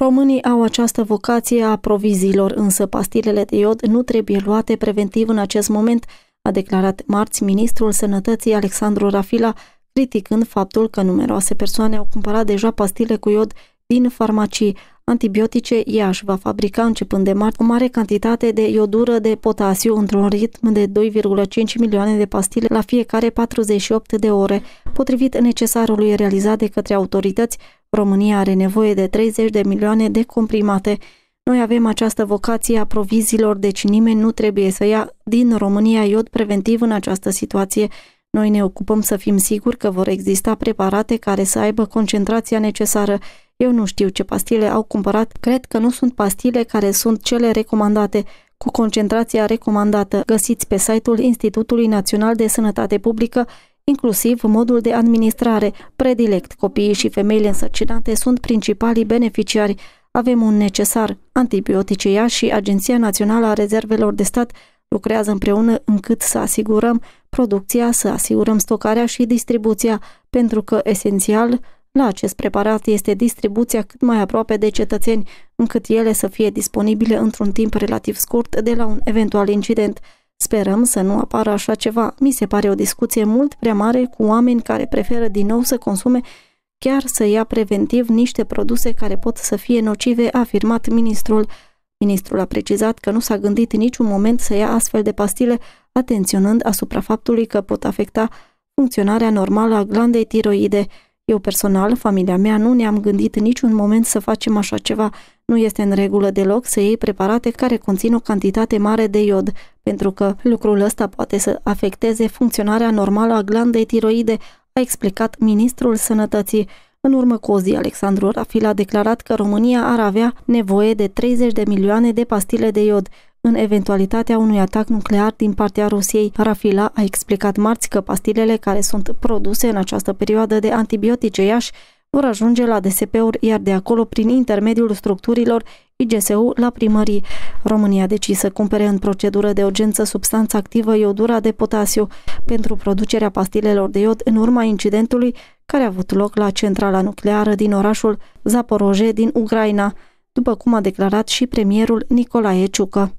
Românii au această vocație a proviziilor, însă pastilele de iod nu trebuie luate preventiv în acest moment, a declarat marți ministrul sănătății Alexandru Rafila, criticând faptul că numeroase persoane au cumpărat deja pastile cu iod din farmacii. Antibiotice Iași va fabrica începând de marți o mare cantitate de iodură de potasiu într-un ritm de 2,5 milioane de pastile la fiecare 48 de ore, potrivit necesarului realizat de către autorități România are nevoie de 30 de milioane de comprimate. Noi avem această vocație a provizilor, deci nimeni nu trebuie să ia din România iod preventiv în această situație. Noi ne ocupăm să fim siguri că vor exista preparate care să aibă concentrația necesară. Eu nu știu ce pastile au cumpărat, cred că nu sunt pastile care sunt cele recomandate cu concentrația recomandată. Găsiți pe site-ul Institutului Național de Sănătate Publică inclusiv modul de administrare. Predilect, copiii și femeile însărcinate sunt principalii beneficiari. Avem un necesar. Antibioticia și Agenția Națională a Rezervelor de Stat lucrează împreună încât să asigurăm producția, să asigurăm stocarea și distribuția, pentru că, esențial, la acest preparat este distribuția cât mai aproape de cetățeni, încât ele să fie disponibile într-un timp relativ scurt de la un eventual incident – Sperăm să nu apară așa ceva. Mi se pare o discuție mult prea mare cu oameni care preferă din nou să consume chiar să ia preventiv niște produse care pot să fie nocive, a afirmat ministrul. Ministrul a precizat că nu s-a gândit niciun moment să ia astfel de pastile, atenționând asupra faptului că pot afecta funcționarea normală a glandei tiroide. Eu personal, familia mea, nu ne-am gândit în niciun moment să facem așa ceva. Nu este în regulă deloc să iei preparate care conțin o cantitate mare de iod, pentru că lucrul ăsta poate să afecteze funcționarea normală a glandei tiroide, a explicat ministrul sănătății. În urmă cu o zi, Alexandru Rafil a declarat că România ar avea nevoie de 30 de milioane de pastile de iod în eventualitatea unui atac nuclear din partea Rusiei. Rafila a explicat marți că pastilele care sunt produse în această perioadă de antibiotice Iași vor ajunge la DSP-uri, iar de acolo, prin intermediul structurilor IGSU, la primării. România a decis să cumpere în procedură de urgență substanța activă iodura de potasiu pentru producerea pastilelor de iod în urma incidentului care a avut loc la centrala nucleară din orașul Zaporoje din Ucraina, după cum a declarat și premierul Nicolae Ciucă.